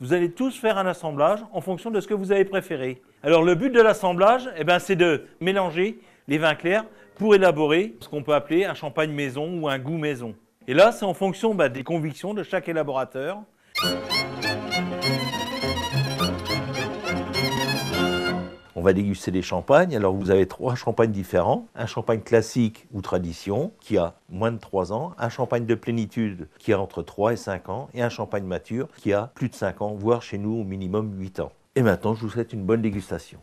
Vous allez tous faire un assemblage en fonction de ce que vous avez préféré. Alors le but de l'assemblage, eh ben, c'est de mélanger les vins clairs pour élaborer ce qu'on peut appeler un champagne maison ou un goût maison. Et là, c'est en fonction bah, des convictions de chaque élaborateur. on va déguster des champagnes. Alors vous avez trois champagnes différents. Un champagne classique ou tradition qui a moins de 3 ans, un champagne de plénitude qui a entre 3 et 5 ans, et un champagne mature qui a plus de 5 ans, voire chez nous au minimum 8 ans. Et maintenant, je vous souhaite une bonne dégustation.